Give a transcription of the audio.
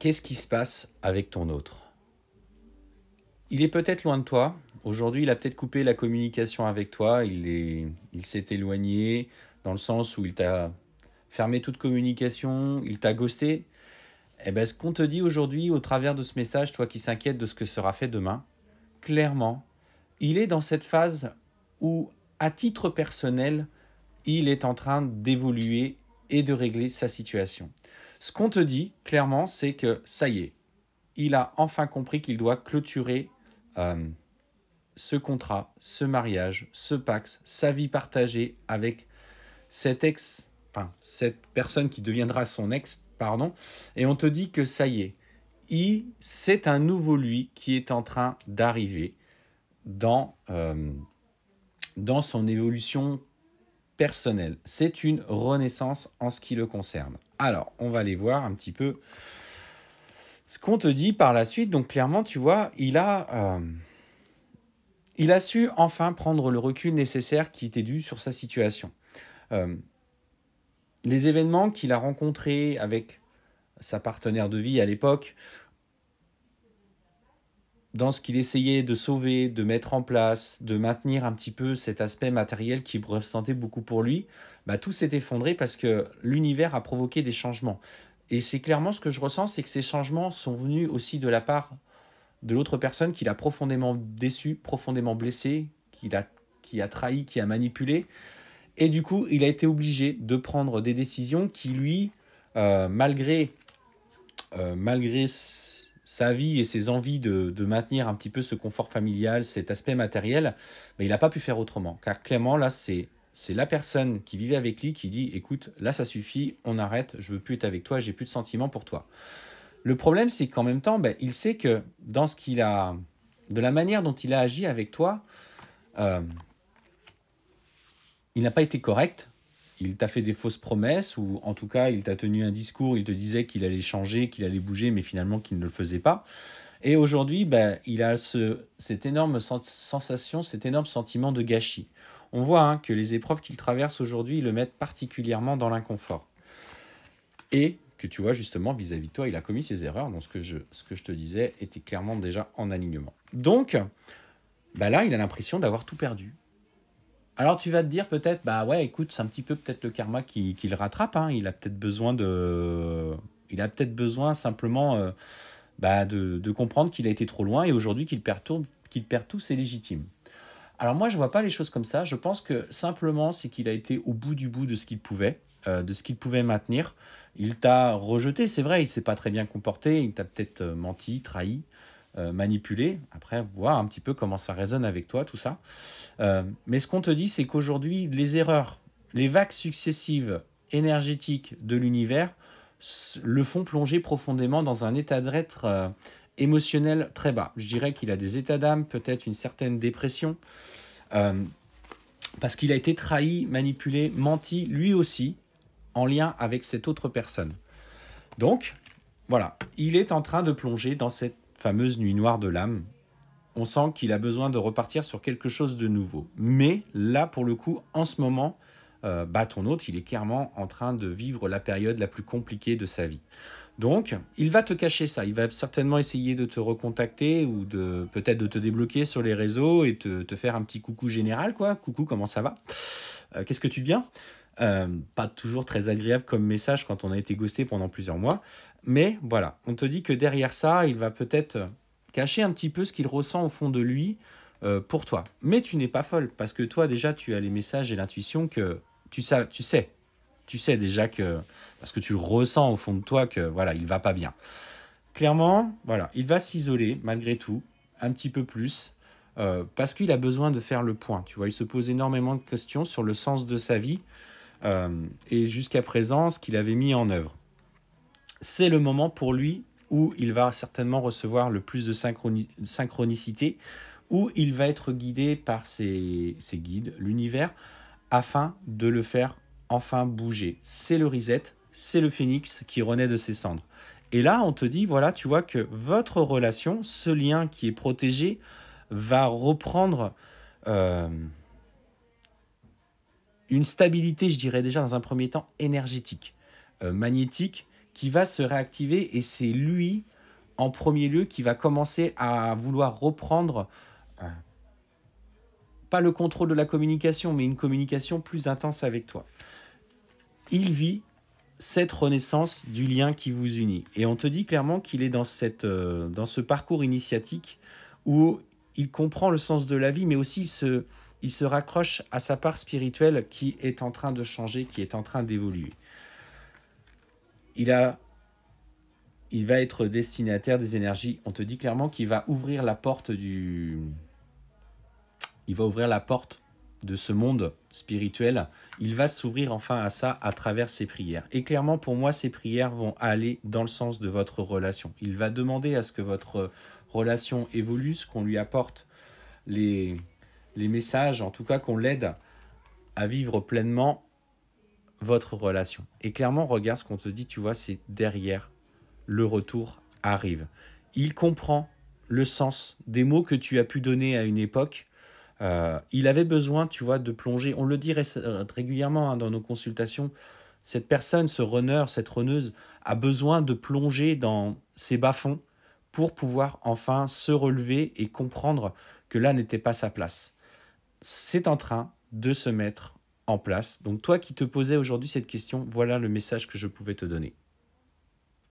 Qu'est-ce qui se passe avec ton autre Il est peut-être loin de toi. Aujourd'hui, il a peut-être coupé la communication avec toi. Il est, il s'est éloigné dans le sens où il t'a fermé toute communication, il t'a ghosté. Eh ben, ce qu'on te dit aujourd'hui au travers de ce message, toi qui s'inquiète de ce que sera fait demain, clairement, il est dans cette phase où, à titre personnel, il est en train d'évoluer et de régler sa situation. Ce qu'on te dit clairement, c'est que ça y est, il a enfin compris qu'il doit clôturer euh, ce contrat, ce mariage, ce pax, sa vie partagée avec cet ex, enfin, cette personne qui deviendra son ex, pardon, et on te dit que ça y est, il, c'est un nouveau lui qui est en train d'arriver dans, euh, dans son évolution c'est une renaissance en ce qui le concerne. Alors, on va aller voir un petit peu ce qu'on te dit par la suite. Donc, clairement, tu vois, il a, euh, il a su enfin prendre le recul nécessaire qui était dû sur sa situation. Euh, les événements qu'il a rencontrés avec sa partenaire de vie à l'époque, dans ce qu'il essayait de sauver, de mettre en place, de maintenir un petit peu cet aspect matériel qui ressentait beaucoup pour lui, bah, tout s'est effondré parce que l'univers a provoqué des changements. Et c'est clairement ce que je ressens, c'est que ces changements sont venus aussi de la part de l'autre personne qu'il a profondément déçu, profondément blessé, qui l'a qui a trahi, qui a manipulé. Et du coup, il a été obligé de prendre des décisions qui, lui, euh, malgré, euh, malgré sa vie et ses envies de, maintenir un petit peu ce confort familial, cet aspect matériel, mais il n'a pas pu faire autrement. Car clairement, là, c'est c'est la personne qui vivait avec lui qui dit écoute, là ça suffit, on arrête, je veux plus être avec toi, j'ai plus de sentiments pour toi. Le problème, c'est qu'en même temps, ben, il sait que dans ce qu'il a, de la manière dont il a agi avec toi, euh, il n'a pas été correct, il t'a fait des fausses promesses, ou en tout cas, il t'a tenu un discours, il te disait qu'il allait changer, qu'il allait bouger, mais finalement qu'il ne le faisait pas. Et aujourd'hui, ben, il a cette énorme sensation, cet énorme sentiment de gâchis. On voit hein, que les épreuves qu'il traverse aujourd'hui le mettent particulièrement dans l'inconfort. Et que tu vois justement vis-à-vis de toi, il a commis ses erreurs. Donc ce que je, te disais était clairement déjà en alignement. Donc, ben là, il a l'impression d'avoir tout perdu. Alors tu vas te dire peut-être, bah ouais, écoute, c'est un petit peu peut-être le karma qui, qui le rattrape. Hein. Il a peut-être besoin de, il a peut-être besoin simplement euh, bah, de, comprendre qu'il a été trop loin et aujourd'hui qu'il perd tout, qu'il perd tout, c'est légitime. Alors moi, je vois pas les choses comme ça. Je pense que simplement, c'est qu'il a été au bout du bout de ce qu'il pouvait, euh, de ce qu'il pouvait maintenir. Il t'a rejeté, c'est vrai. Il s'est pas très bien comporté. Il t'a peut-être euh, menti, trahi manipulé, euh, manipuler. Après, voir un petit peu comment ça résonne avec toi, tout ça. Euh, mais ce qu'on te dit, c'est qu'aujourd'hui, les erreurs, les vagues successives énergétiques de l'univers le font plonger profondément dans un état d'être euh, émotionnel très bas. Je dirais qu'il a des états d'âme, peut-être une certaine dépression, parce qu'il a été trahi, manipulé, menti, lui aussi, en lien avec cette autre personne. Donc, voilà, il est en train de plonger dans cette fameuse nuit noire de l'âme, on sent qu'il a besoin de repartir sur quelque chose de nouveau. Mais là, pour le coup, en ce moment, euh, bah, ton hôte, il est clairement en train de vivre la période la plus compliquée de sa vie. Donc, il va te cacher ça. Il va certainement essayer de te recontacter ou de peut-être de te débloquer sur les réseaux et te, faire un petit coucou général, quoi. Coucou, comment ça va euh, Qu'est-ce que tu viens euh, pas toujours très agréable comme message quand on a été ghosté pendant plusieurs mois. Mais voilà, on te dit que derrière ça, il va peut-être cacher un petit peu ce qu'il ressent au fond de lui euh, pour toi. Mais tu n'es pas folle, parce que toi déjà, tu as les messages et l'intuition que tu sais, tu sais, tu sais déjà que, parce que tu le ressens au fond de toi, que voilà, il va pas bien. Clairement, voilà, il va s'isoler malgré tout, un petit peu plus, euh, parce qu'il a besoin de faire le point. Tu vois, il se pose énormément de questions sur le sens de sa vie, euh, et jusqu'à présent ce qu'il avait mis en œuvre. C'est le moment pour lui où il va certainement recevoir le plus de synchronicité, où il va être guidé par ses, guides, l'univers, afin de le faire enfin bouger. C'est le reset, c'est le phénix qui renaît de ses cendres. Et là, on te dit, voilà, tu vois que votre relation, ce lien qui est protégé, va reprendre euh, une stabilité, je dirais déjà dans un premier temps, énergétique, euh, magnétique, qui va se réactiver et c'est lui, en premier lieu, qui va commencer à vouloir reprendre, euh, pas le contrôle de la communication, mais une communication plus intense avec toi. Il vit cette renaissance du lien qui vous unit. Et on te dit clairement qu'il est dans, cette, euh, dans ce parcours initiatique où il comprend le sens de la vie, mais aussi ce, il se raccroche à sa part spirituelle qui est en train de changer, qui est en train d'évoluer. Il a il va être destinataire des énergies. On te dit clairement qu'il va ouvrir la porte du il va ouvrir la porte de ce monde spirituel, il va s'ouvrir enfin à ça à travers ses prières. Et clairement, pour moi, ces prières vont aller dans le sens de votre relation. Il va demander à ce que votre relation évolue, ce qu'on lui apporte les, les messages, en tout cas qu'on l'aide à vivre pleinement votre relation. Et clairement, regarde ce qu'on te dit, tu vois, c'est derrière, le retour arrive. Il comprend le sens des mots que tu as pu donner à une époque. Euh, il avait besoin, tu vois, de plonger. On le dit euh, régulièrement hein, dans nos consultations. Cette personne, ce runner, cette runneuse, a besoin de plonger dans ses bas-fonds pour pouvoir enfin se relever et comprendre que là n'était pas sa place c'est en train de se mettre en place. Donc toi qui te posais aujourd'hui cette question, voilà le message que je pouvais te donner.